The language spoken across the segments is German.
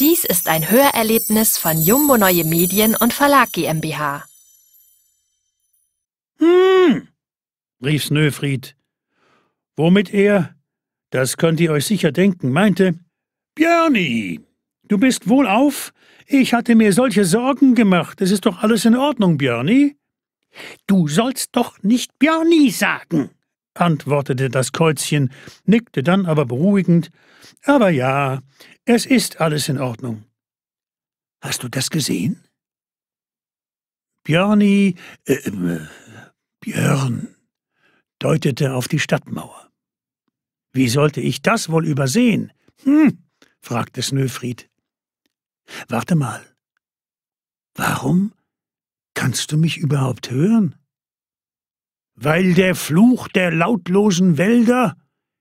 Dies ist ein Hörerlebnis von Jumbo Neue Medien und Verlag GmbH. Hm, rief Snöfried. Womit er, das könnt ihr euch sicher denken, meinte, Björni, du bist wohlauf, ich hatte mir solche Sorgen gemacht, es ist doch alles in Ordnung, Björni. Du sollst doch nicht Björni sagen, antwortete das Käuzchen, nickte dann aber beruhigend. Aber ja, es ist alles in Ordnung. Hast du das gesehen? Björni, äh, äh, Björn, deutete auf die Stadtmauer. Wie sollte ich das wohl übersehen? Hm, fragte Snöfried. Warte mal. Warum kannst du mich überhaupt hören? weil der Fluch der lautlosen Wälder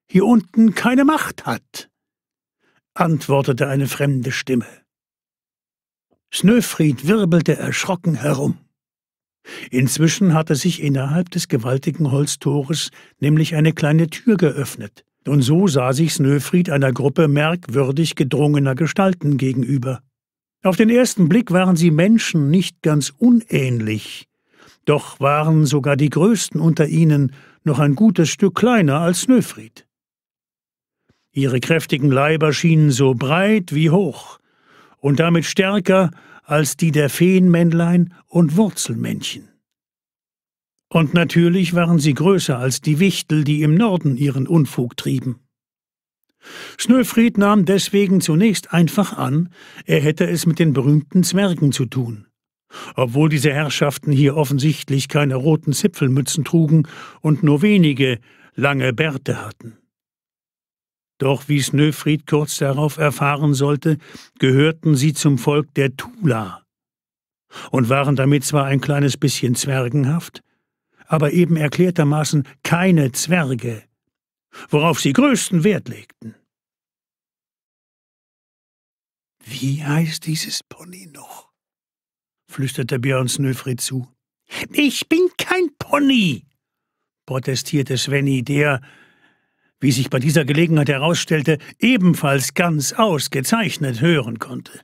hier unten keine Macht hat, antwortete eine fremde Stimme. Snöfried wirbelte erschrocken herum. Inzwischen hatte sich innerhalb des gewaltigen Holztores nämlich eine kleine Tür geöffnet, und so sah sich Snöfried einer Gruppe merkwürdig gedrungener Gestalten gegenüber. Auf den ersten Blick waren sie Menschen nicht ganz unähnlich, doch waren sogar die Größten unter ihnen noch ein gutes Stück kleiner als Nöfried. Ihre kräftigen Leiber schienen so breit wie hoch und damit stärker als die der Feenmännlein und Wurzelmännchen. Und natürlich waren sie größer als die Wichtel, die im Norden ihren Unfug trieben. Snöfried nahm deswegen zunächst einfach an, er hätte es mit den berühmten Zwergen zu tun obwohl diese Herrschaften hier offensichtlich keine roten Zipfelmützen trugen und nur wenige lange Bärte hatten. Doch wie Snöfried kurz darauf erfahren sollte, gehörten sie zum Volk der Tula und waren damit zwar ein kleines bisschen zwergenhaft, aber eben erklärtermaßen keine Zwerge, worauf sie größten Wert legten. Wie heißt dieses Pony noch? flüsterte Björn Snöfried zu. Ich bin kein Pony, protestierte Svenny, der, wie sich bei dieser Gelegenheit herausstellte, ebenfalls ganz ausgezeichnet hören konnte.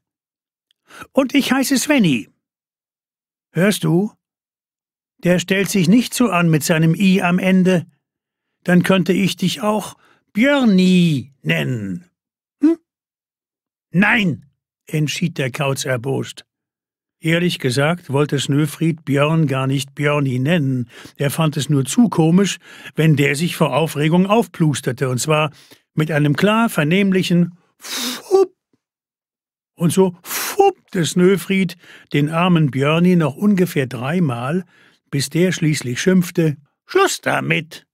Und ich heiße Svenny. Hörst du? Der stellt sich nicht so an mit seinem I am Ende. Dann könnte ich dich auch Björni nennen. Hm? Nein, entschied der Kauz erbost. Ehrlich gesagt wollte Snöfried Björn gar nicht Björni nennen. Er fand es nur zu komisch, wenn der sich vor Aufregung aufplusterte, und zwar mit einem klar vernehmlichen Fupp. Und so fuppte Snöfried den armen Björni noch ungefähr dreimal, bis der schließlich schimpfte: Schluss damit!